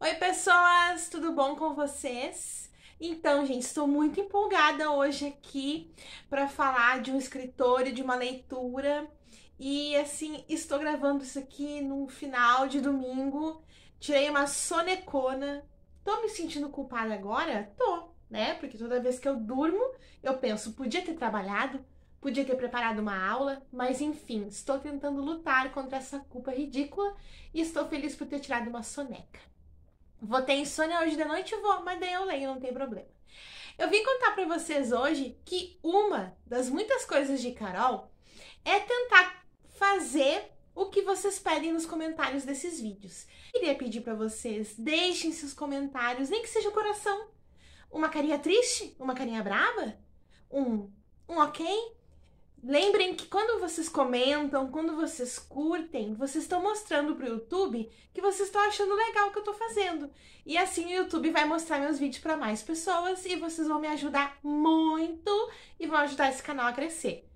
Oi, pessoas, tudo bom com vocês? Então, gente, estou muito empolgada hoje aqui para falar de um escritor e de uma leitura. E assim, estou gravando isso aqui no final de domingo. Tirei uma sonecona. Tô me sentindo culpada agora? Tô, né? Porque toda vez que eu durmo, eu penso, podia ter trabalhado, podia ter preparado uma aula, mas enfim, estou tentando lutar contra essa culpa ridícula e estou feliz por ter tirado uma soneca. Vou ter insônia hoje de noite? Vou, mas daí eu leio, não tem problema. Eu vim contar para vocês hoje que uma das muitas coisas de Carol é tentar fazer o que vocês pedem nos comentários desses vídeos. Queria pedir para vocês, deixem seus comentários, nem que seja o coração. Uma carinha triste? Uma carinha brava? Um, um ok? Lembrem que quando vocês comentam, quando vocês curtem, vocês estão mostrando para o YouTube que vocês estão achando legal o que eu estou fazendo. E assim o YouTube vai mostrar meus vídeos para mais pessoas e vocês vão me ajudar muito e vão ajudar esse canal a crescer.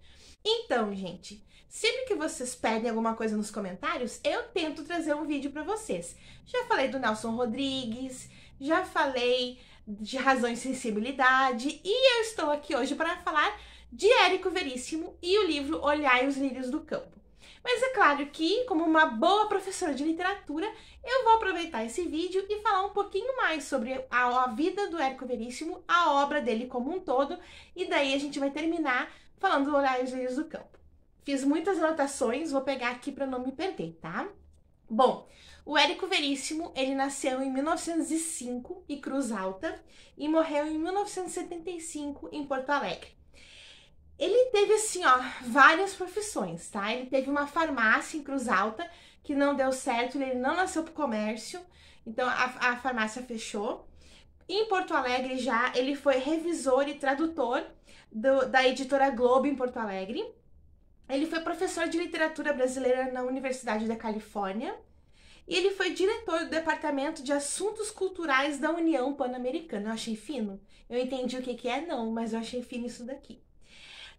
Então, gente, sempre que vocês pedem alguma coisa nos comentários, eu tento trazer um vídeo para vocês. Já falei do Nelson Rodrigues, já falei de razão e sensibilidade e eu estou aqui hoje para falar de Érico Veríssimo e o livro Olhai os Lírios do Campo. Mas é claro que, como uma boa professora de literatura, eu vou aproveitar esse vídeo e falar um pouquinho mais sobre a, a vida do Érico Veríssimo, a obra dele como um todo, e daí a gente vai terminar falando do Olhar os Lírios do Campo. Fiz muitas anotações, vou pegar aqui para não me perder, tá? Bom, o Érico Veríssimo, ele nasceu em 1905 em Cruz Alta e morreu em 1975 em Porto Alegre. Ele teve assim, ó, várias profissões, tá? Ele teve uma farmácia em Cruz Alta que não deu certo, ele não nasceu pro comércio, então a, a farmácia fechou. Em Porto Alegre já ele foi revisor e tradutor do, da editora Globo em Porto Alegre. Ele foi professor de literatura brasileira na Universidade da Califórnia e ele foi diretor do Departamento de Assuntos Culturais da União Pan-Americana. Eu achei fino. Eu entendi o que, que é, não, mas eu achei fino isso daqui.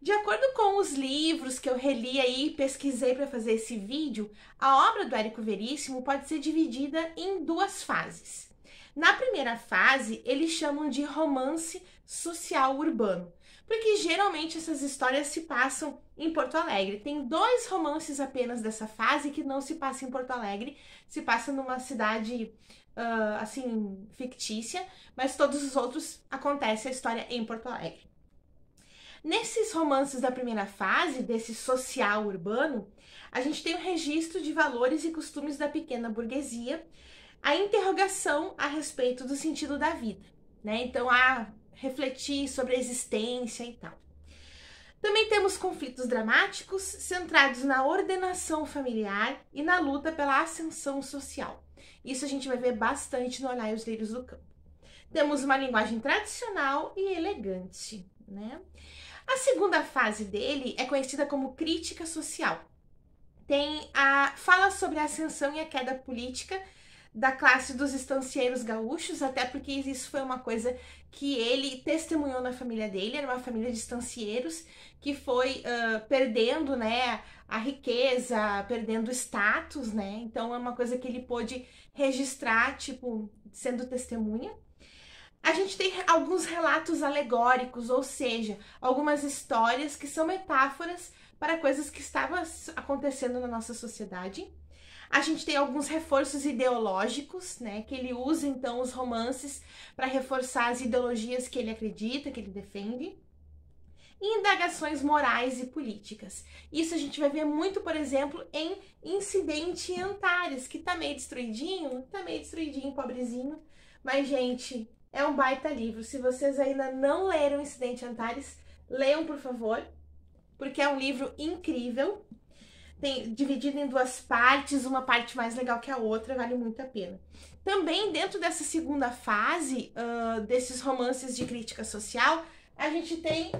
De acordo com os livros que eu reli aí e pesquisei para fazer esse vídeo, a obra do Érico Veríssimo pode ser dividida em duas fases. Na primeira fase, eles chamam de romance social urbano, porque geralmente essas histórias se passam em Porto Alegre. Tem dois romances apenas dessa fase que não se passa em Porto Alegre, se passa numa cidade uh, assim fictícia, mas todos os outros acontece a história em Porto Alegre. Nesse romances da primeira fase, desse social urbano, a gente tem o um registro de valores e costumes da pequena burguesia, a interrogação a respeito do sentido da vida, né? Então, a refletir sobre a existência e tal. Também temos conflitos dramáticos centrados na ordenação familiar e na luta pela ascensão social. Isso a gente vai ver bastante no Olhar e os Lírios do Campo. Temos uma linguagem tradicional e elegante, né? A segunda fase dele é conhecida como crítica social. Tem a fala sobre a ascensão e a queda política da classe dos estancieiros gaúchos, até porque isso foi uma coisa que ele testemunhou na família dele, era uma família de estancieiros que foi uh, perdendo, né, a riqueza, perdendo status, né? Então é uma coisa que ele pôde registrar, tipo, sendo testemunha. A gente tem alguns relatos alegóricos, ou seja, algumas histórias que são metáforas para coisas que estavam acontecendo na nossa sociedade. A gente tem alguns reforços ideológicos, né, que ele usa então os romances para reforçar as ideologias que ele acredita, que ele defende. E indagações morais e políticas. Isso a gente vai ver muito, por exemplo, em Incidente em Antares, que tá meio destruidinho, tá meio destruidinho, pobrezinho. Mas, gente, é um baita livro. Se vocês ainda não leram Incidente Antares, leiam, por favor, porque é um livro incrível. Tem, dividido em duas partes, uma parte mais legal que a outra, vale muito a pena. Também dentro dessa segunda fase, uh, desses romances de crítica social, a gente tem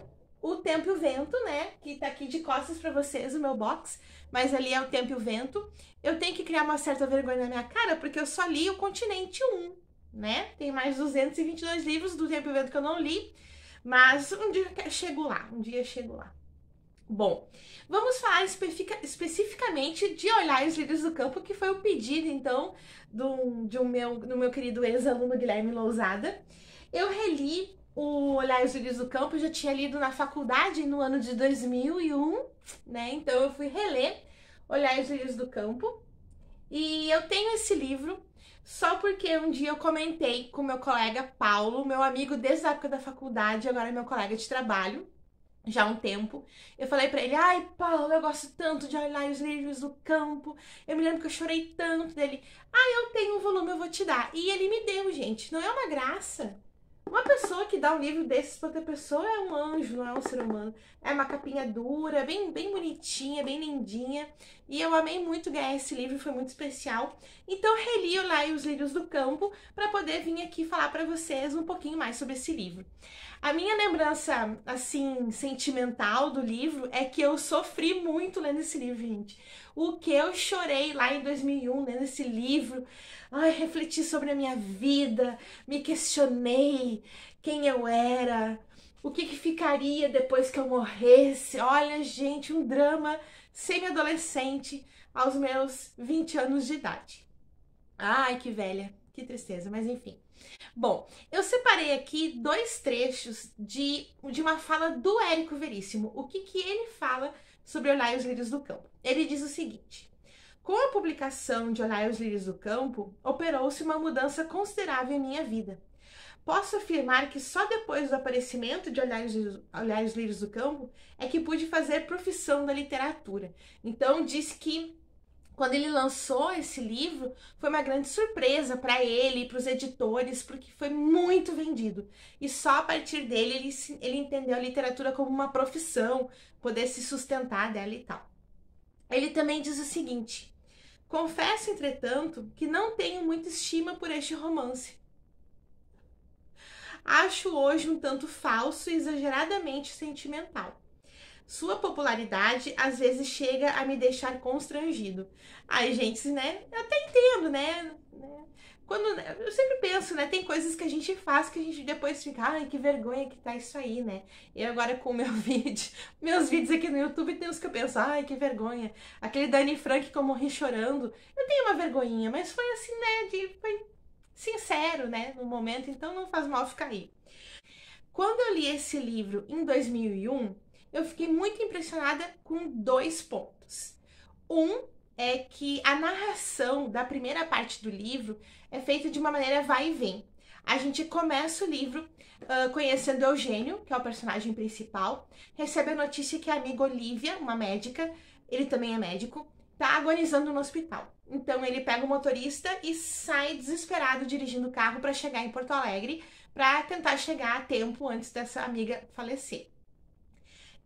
O Tempo e o Vento, né? Que tá aqui de costas para vocês, o meu box, mas ali é O Tempo e o Vento. Eu tenho que criar uma certa vergonha na minha cara, porque eu só li o Continente 1 né? Tem mais 222 livros do tempo vendo que eu não li, mas um dia chego lá, um dia chego lá. Bom, vamos falar especifica, especificamente de olhar os livros do campo, que foi o pedido, então, do, de um meu, do meu querido ex-aluno Guilherme Lousada. Eu reli o Olhar os livros do Campo, eu já tinha lido na faculdade no ano de 2001, né? Então eu fui reler Olhar os livros do Campo. E eu tenho esse livro só porque um dia eu comentei com meu colega Paulo, meu amigo desde a época da faculdade, agora é meu colega de trabalho, já há um tempo. Eu falei para ele: "Ai, Paulo, eu gosto tanto de olhar os livros do campo. Eu me lembro que eu chorei tanto dele. Ah, eu tenho um volume, eu vou te dar". E ele me deu, gente. Não é uma graça? Uma pessoa que dá um livro desses pra outra pessoa é um anjo, não é um ser humano. É uma capinha dura, bem, bem bonitinha, bem lindinha. E eu amei muito ganhar esse livro, foi muito especial. Então reli o lá e os lírios do campo para poder vir aqui falar para vocês um pouquinho mais sobre esse livro. A minha lembrança, assim, sentimental do livro é que eu sofri muito lendo esse livro, gente. O que eu chorei lá em 2001 lendo esse livro Ai, refleti sobre a minha vida, me questionei quem eu era, o que, que ficaria depois que eu morresse. Olha, gente, um drama semi-adolescente aos meus 20 anos de idade. Ai, que velha, que tristeza, mas enfim. Bom, eu separei aqui dois trechos de, de uma fala do Érico Veríssimo, o que, que ele fala sobre olhar os lírios do campo. Ele diz o seguinte: com a publicação de Olhares os Lírios do Campo, operou-se uma mudança considerável em minha vida. Posso afirmar que só depois do aparecimento de Olhar os, Lírios do Campo é que pude fazer profissão da literatura. Então, diz que quando ele lançou esse livro, foi uma grande surpresa para ele e para os editores, porque foi muito vendido. E só a partir dele ele, ele entendeu a literatura como uma profissão, poder se sustentar dela e tal. Ele também diz o seguinte: Confesso, entretanto, que não tenho muita estima por este romance. Acho hoje um tanto falso e exageradamente sentimental. Sua popularidade às vezes chega a me deixar constrangido. Ai, gente, né? Eu até entendo, né? Quando, né, eu sempre penso, né? Tem coisas que a gente faz que a gente depois fica, ai, que vergonha que tá isso aí, né? E agora com o meu vídeo, meus vídeos aqui no YouTube, tem uns que eu penso, ai, que vergonha. Aquele Dani Franck Frank que eu morri chorando. Eu tenho uma vergonhinha, mas foi assim, né? De, foi sincero, né? No momento, então não faz mal ficar aí. Quando eu li esse livro em 2001, eu fiquei muito impressionada com dois pontos. Um é que a narração da primeira parte do livro é feita de uma maneira vai e vem. A gente começa o livro uh, conhecendo Eugênio, que é o personagem principal, recebe a notícia que a amiga Olivia, uma médica, ele também é médico, tá agonizando no hospital. Então ele pega o motorista e sai desesperado dirigindo o carro para chegar em Porto Alegre, para tentar chegar a tempo antes dessa amiga falecer.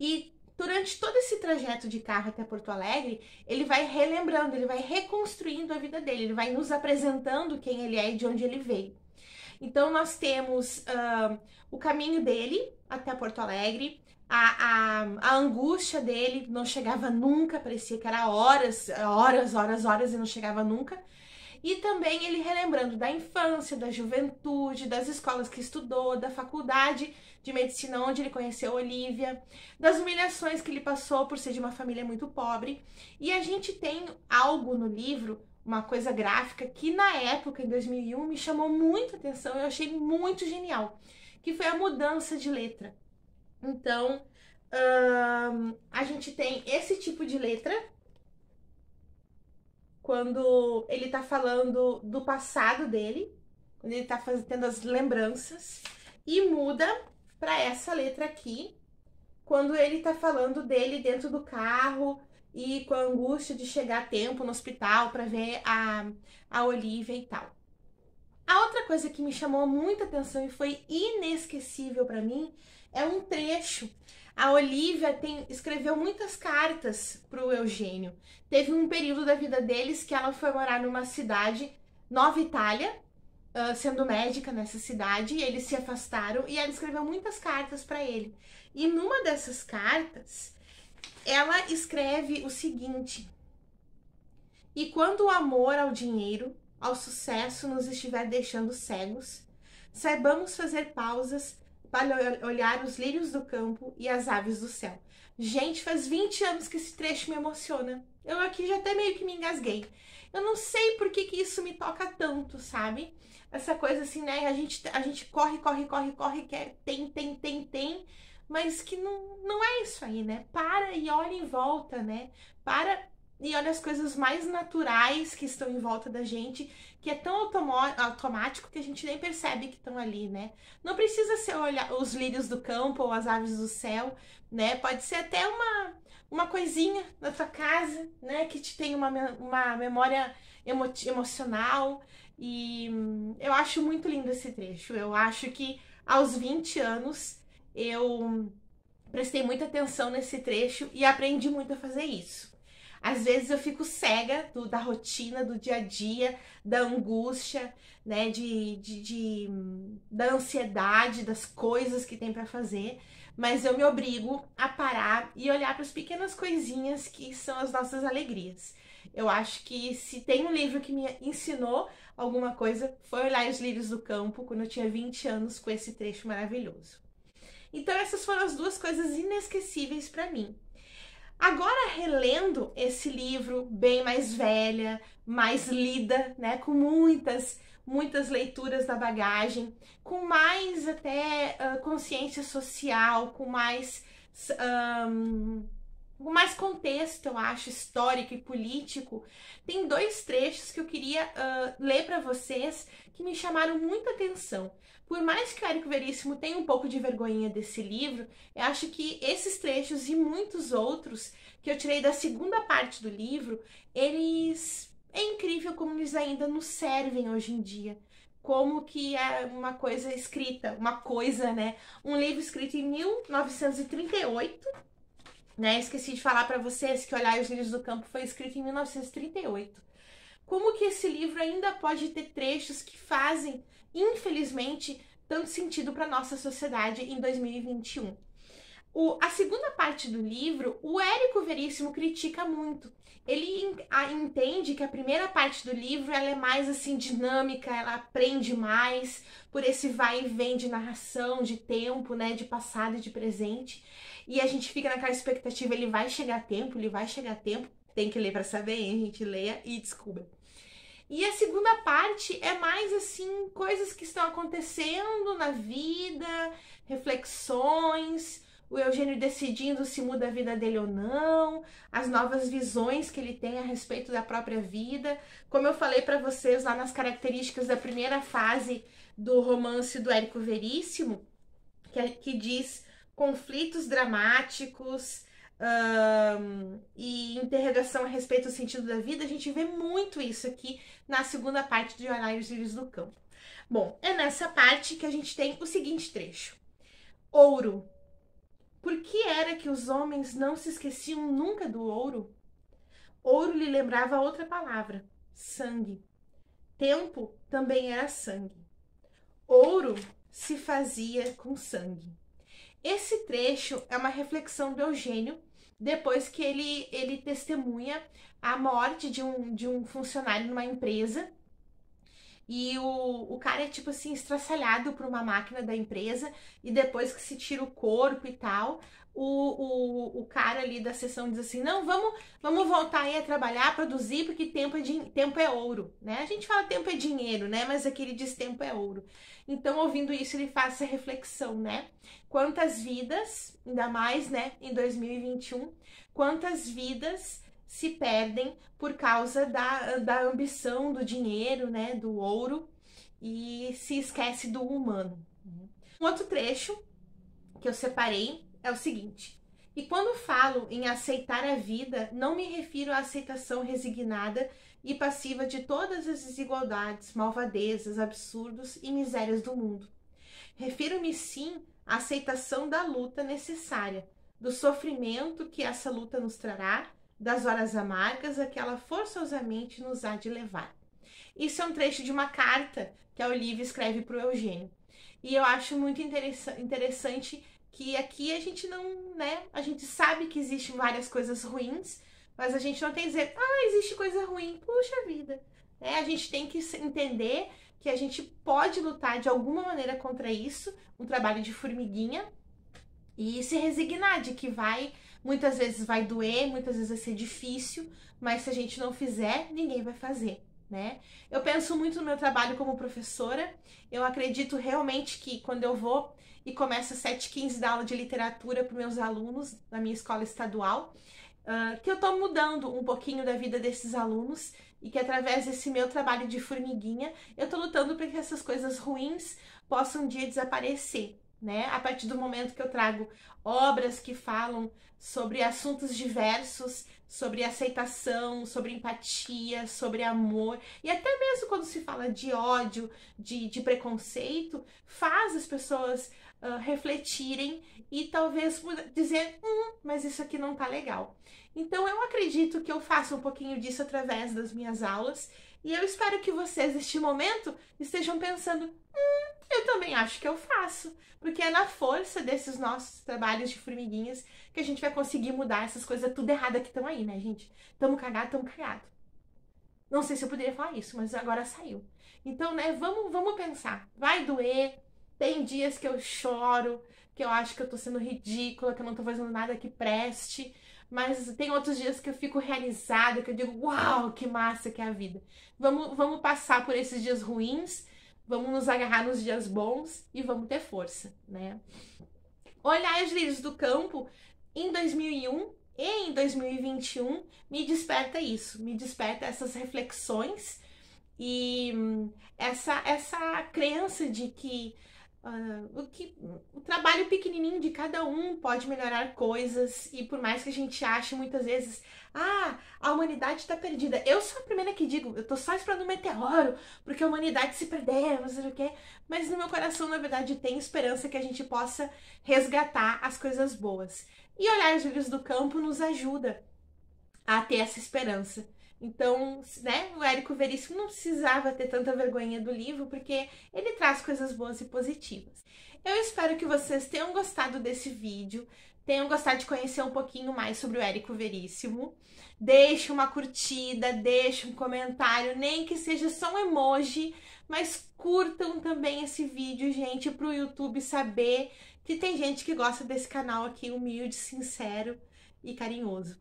E durante todo esse trajeto de carro até Porto Alegre, ele vai relembrando, ele vai reconstruindo a vida dele, ele vai nos apresentando quem ele é e de onde ele veio. Então, nós temos uh, o caminho dele até Porto Alegre, a, a, a, angústia dele, não chegava nunca, parecia que era horas, horas, horas, horas e não chegava nunca. E também ele relembrando da infância, da juventude, das escolas que estudou, da faculdade de medicina onde ele conheceu Olivia, das humilhações que ele passou por ser de uma família muito pobre. E a gente tem algo no livro uma coisa gráfica que na época, em 2001, me chamou muita atenção e eu achei muito genial, que foi a mudança de letra. Então, hum, a gente tem esse tipo de letra quando ele tá falando do passado dele, quando ele tá fazendo as lembranças, e muda para essa letra aqui, quando ele tá falando dele dentro do carro e com a angústia de chegar a tempo no hospital para ver a, a Olivia e tal. A outra coisa que me chamou muita atenção e foi inesquecível para mim é um trecho a Olivia tem, escreveu muitas cartas para o Eugênio. Teve um período da vida deles que ela foi morar numa cidade, Nova Itália, uh, sendo médica nessa cidade, e eles se afastaram e ela escreveu muitas cartas para ele. E numa dessas cartas, ela escreve o seguinte: E quando o amor ao dinheiro, ao sucesso nos estiver deixando cegos, saibamos fazer pausas para olhar os lírios do campo e as aves do céu. Gente, faz 20 anos que esse trecho me emociona. Eu aqui já até meio que me engasguei. Eu não sei por que, que isso me toca tanto, sabe? Essa coisa assim, né? A gente, a gente corre, corre, corre, corre, quer, tem, tem, tem, tem, mas que não, não é isso aí, né? Para e olha em volta, né? Para e olha as coisas mais naturais que estão em volta da gente, que é tão automático que a gente nem percebe que estão ali, né? Não precisa ser olhar os lírios do campo ou as aves do céu, né? Pode ser até uma, uma coisinha na tua casa, né? Que te tem uma, uma memória emo emocional. E hum, eu acho muito lindo esse trecho. Eu acho que aos 20 anos eu prestei muita atenção nesse trecho e aprendi muito a fazer isso. Às vezes eu fico cega do, da rotina, do dia a dia, da angústia, né? De, de, de da ansiedade, das coisas que tem para fazer. Mas eu me obrigo a parar e olhar para as pequenas coisinhas que são as nossas alegrias. Eu acho que se tem um livro que me ensinou alguma coisa, foi olhar Os Lírios do Campo, quando eu tinha 20 anos, com esse trecho maravilhoso. Então, essas foram as duas coisas inesquecíveis para mim. Agora, relendo esse livro, bem mais velha, mais lida, né, com muitas, muitas leituras da bagagem, com mais até uh, consciência social, com mais. Um, com mais contexto, eu acho, histórico e político, tem dois trechos que eu queria uh, ler para vocês que me chamaram muita atenção. Por mais que o Érico Veríssimo tenha um pouco de vergonhinha desse livro, eu acho que esses trechos e muitos outros que eu tirei da segunda parte do livro, eles. É incrível como eles ainda nos servem hoje em dia como que é uma coisa escrita, uma coisa, né? Um livro escrito em 1938 né? Esqueci de falar para vocês que Olhar os Lírios do Campo foi escrito em 1938. Como que esse livro ainda pode ter trechos que fazem, infelizmente, tanto sentido para nossa sociedade em 2021? O, a segunda parte do livro, o Érico Veríssimo critica muito. Ele a, entende que a primeira parte do livro ela é mais assim dinâmica, ela aprende mais por esse vai e vem de narração, de tempo, né, de passado e de presente. E a gente fica naquela expectativa, ele vai chegar a tempo, ele vai chegar a tempo. Tem que ler para saber, hein? a gente leia e descubra. E a segunda parte é mais assim coisas que estão acontecendo na vida, reflexões o Eugênio decidindo se muda a vida dele ou não, as novas visões que ele tem a respeito da própria vida. Como eu falei para vocês lá nas características da primeira fase do romance do Érico Veríssimo, que, é, que diz conflitos dramáticos um, e interrogação a respeito do sentido da vida, a gente vê muito isso aqui na segunda parte de Olhar os Livros do Campo. Bom, é nessa parte que a gente tem o seguinte trecho. Ouro, por que era que os homens não se esqueciam nunca do ouro? Ouro lhe lembrava outra palavra: sangue. Tempo também era sangue. Ouro se fazia com sangue. Esse trecho é uma reflexão do Eugênio depois que ele, ele testemunha a morte de um, de um funcionário numa empresa e o, o cara é tipo assim, estraçalhado por uma máquina da empresa, e depois que se tira o corpo e tal, o, o, o cara ali da sessão diz assim: não, vamos, vamos voltar aí a trabalhar, produzir, porque tempo é, tempo é ouro, né? A gente fala tempo é dinheiro, né? Mas aqui ele diz tempo é ouro. Então, ouvindo isso, ele faz essa reflexão, né? Quantas vidas, ainda mais, né, em 2021, quantas vidas se perdem por causa da, da ambição do dinheiro, né, do ouro, e se esquece do humano. Né. Um outro trecho que eu separei é o seguinte: E quando falo em aceitar a vida, não me refiro à aceitação resignada e passiva de todas as desigualdades, malvadezas, absurdos e misérias do mundo. Refiro-me sim à aceitação da luta necessária, do sofrimento que essa luta nos trará das horas amargas a que ela forçosamente nos há de levar. Isso é um trecho de uma carta que a Olivia escreve para o Eugênio. E eu acho muito interessante que aqui a gente não, né? A gente sabe que existem várias coisas ruins, mas a gente não tem que dizer, ah, existe coisa ruim, puxa vida. É, a gente tem que entender que a gente pode lutar de alguma maneira contra isso, um trabalho de formiguinha, e se resignar de que vai Muitas vezes vai doer, muitas vezes vai ser difícil, mas se a gente não fizer, ninguém vai fazer, né? Eu penso muito no meu trabalho como professora. Eu acredito realmente que quando eu vou e começo às 7h15 da aula de literatura para meus alunos na minha escola estadual, uh, que eu estou mudando um pouquinho da vida desses alunos e que através desse meu trabalho de formiguinha eu estou lutando para que essas coisas ruins possam um dia desaparecer né? A partir do momento que eu trago obras que falam sobre assuntos diversos, sobre aceitação, sobre empatia, sobre amor, e até mesmo quando se fala de ódio, de, de preconceito, faz as pessoas uh, refletirem e talvez dizer, hum, mas isso aqui não tá legal. Então eu acredito que eu faça um pouquinho disso através das minhas aulas e eu espero que vocês, neste momento, estejam pensando: hum, eu também acho que eu faço. Porque é na força desses nossos trabalhos de formiguinhas que a gente vai conseguir mudar essas coisas tudo errada que estão aí, né, gente? Tamo cagado, tamo cagado. Não sei se eu poderia falar isso, mas agora saiu. Então, né, vamos, vamos pensar. Vai doer, tem dias que eu choro, que eu acho que eu tô sendo ridícula, que eu não tô fazendo nada que preste. Mas tem outros dias que eu fico realizada, que eu digo, uau, que massa que é a vida. Vamos, vamos passar por esses dias ruins, vamos nos agarrar nos dias bons e vamos ter força, né? Olhar os leis do campo em 2001 e em 2021 me desperta isso, me desperta essas reflexões e hum, essa, essa crença de que ah, o que o trabalho pequenininho de cada um pode melhorar coisas e por mais que a gente ache muitas vezes ah a humanidade está perdida eu sou a primeira que digo eu tô só esperando um meteoro porque a humanidade se perdeu não sei o quê mas no meu coração na verdade tem esperança que a gente possa resgatar as coisas boas e olhar os livros do campo nos ajuda a ter essa esperança então, né, o Érico Veríssimo não precisava ter tanta vergonha do livro, porque ele traz coisas boas e positivas. Eu espero que vocês tenham gostado desse vídeo, tenham gostado de conhecer um pouquinho mais sobre o Érico Veríssimo. Deixe uma curtida, deixe um comentário, nem que seja só um emoji, mas curtam também esse vídeo, gente, para o YouTube saber que tem gente que gosta desse canal aqui humilde, sincero e carinhoso.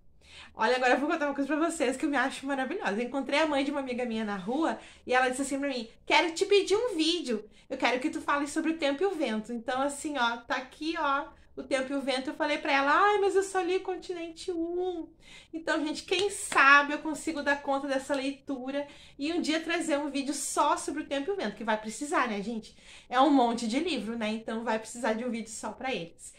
Olha, agora eu vou contar uma coisa pra vocês que eu me acho maravilhosa. Eu encontrei a mãe de uma amiga minha na rua e ela disse assim pra mim: Quero te pedir um vídeo. Eu quero que tu fale sobre o tempo e o vento. Então, assim, ó, tá aqui, ó, o tempo e o vento. Eu falei pra ela: Ai, mas eu só li Continente 1. Então, gente, quem sabe eu consigo dar conta dessa leitura e um dia trazer um vídeo só sobre o tempo e o vento, que vai precisar, né, gente? É um monte de livro, né? Então, vai precisar de um vídeo só pra eles.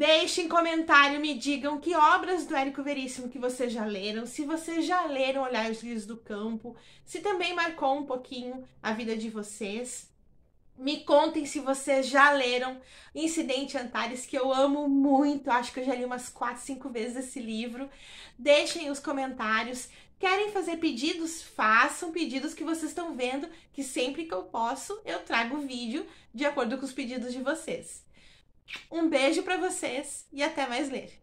Deixem comentário, me digam que obras do Érico Veríssimo que vocês já leram, se vocês já leram Olhar os Livros do Campo, se também marcou um pouquinho a vida de vocês. Me contem se vocês já leram Incidente Antares, que eu amo muito. Acho que eu já li umas 4, 5 vezes esse livro. Deixem os comentários. Querem fazer pedidos? Façam pedidos que vocês estão vendo, que sempre que eu posso, eu trago vídeo de acordo com os pedidos de vocês. Um beijo para vocês e até mais ler.